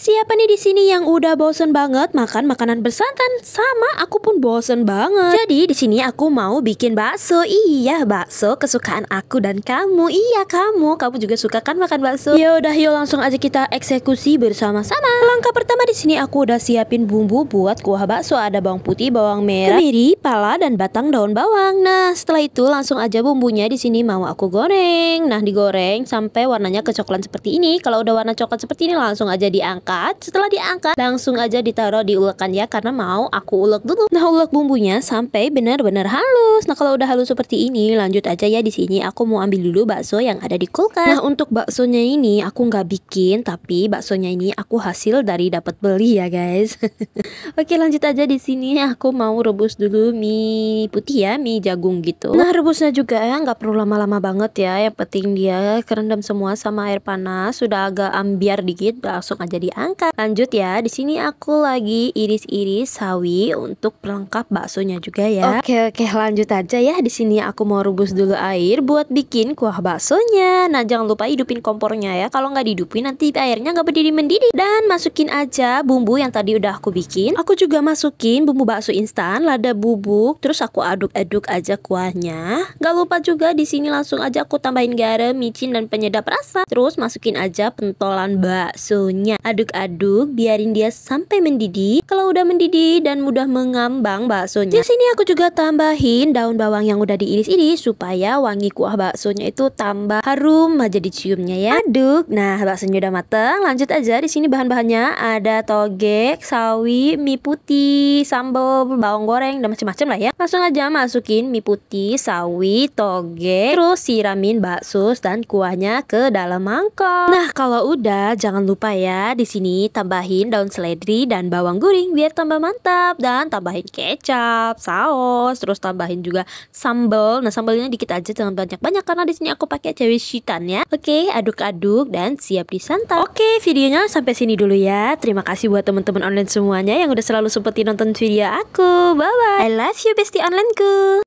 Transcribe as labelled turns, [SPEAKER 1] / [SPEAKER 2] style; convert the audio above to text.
[SPEAKER 1] Siapa nih di sini yang udah bosen banget makan makanan bersantan? Sama, aku pun bosen banget. Jadi di sini aku mau bikin bakso. Iya, bakso kesukaan aku dan kamu. Iya, kamu. Kamu juga suka kan makan bakso? Ya udah, yuk langsung aja kita eksekusi bersama-sama. Langkah pertama di sini aku udah siapin bumbu buat kuah bakso. Ada bawang putih, bawang merah, kemiri, pala dan batang daun bawang. Nah, setelah itu langsung aja bumbunya di sini mau aku goreng. Nah, digoreng sampai warnanya kecoklat seperti ini. Kalau udah warna coklat seperti ini langsung aja diangkat diangkat setelah diangkat langsung aja ditaruh di ulekan ya karena mau aku ulek dulu nah ulek bumbunya sampai benar-benar halus nah kalau udah halus seperti ini lanjut aja ya di sini aku mau ambil dulu bakso yang ada di kulkas nah untuk baksonya ini aku nggak bikin tapi baksonya ini aku hasil dari dapat beli ya guys oke lanjut aja di sini aku mau rebus dulu mie putih ya mie jagung gitu nah rebusnya juga ya nggak perlu lama-lama banget ya yang penting dia kerendam semua sama air panas sudah agak ambiar dikit langsung aja di diangkat. Lanjut ya, di sini aku lagi iris-iris sawi untuk pelengkap baksonya juga ya. Oke oke, lanjut aja ya. Di sini aku mau rebus dulu air buat bikin kuah baksonya. Nah jangan lupa hidupin kompornya ya. Kalau nggak dihidupin nanti airnya nggak berdiri mendidih. Dan masukin aja bumbu yang tadi udah aku bikin. Aku juga masukin bumbu bakso instan, lada bubuk, terus aku aduk-aduk aja kuahnya. Nggak lupa juga di sini langsung aja aku tambahin garam, micin dan penyedap rasa. Terus masukin aja pentolan baksonya. Aduk aduk-aduk, biarin dia sampai mendidih. Kalau udah mendidih dan mudah mengambang baksonya. Di sini aku juga tambahin daun bawang yang udah diiris-iris supaya wangi kuah baksonya itu tambah harum aja diciumnya ya. Aduk. Nah, baksonya udah mateng. Lanjut aja di sini bahan-bahannya ada toge sawi, mie putih, sambal, bawang goreng dan macam-macam lah ya. Langsung aja masukin mie putih, sawi, toge terus siramin bakso dan kuahnya ke dalam mangkok. Nah, kalau udah jangan lupa ya di sini tambahin daun seledri dan bawang goreng biar tambah mantap dan tambahin kecap, saus, terus tambahin juga sambal. Nah, sambalnya dikit aja jangan banyak-banyak karena di sini aku pakai cewek shitan ya. Oke, aduk-aduk dan siap disantap. Oke, videonya sampai sini dulu ya. Terima kasih buat teman-teman online semuanya yang udah selalu seperti nonton video aku. Bye bye. I love you bestie onlineku.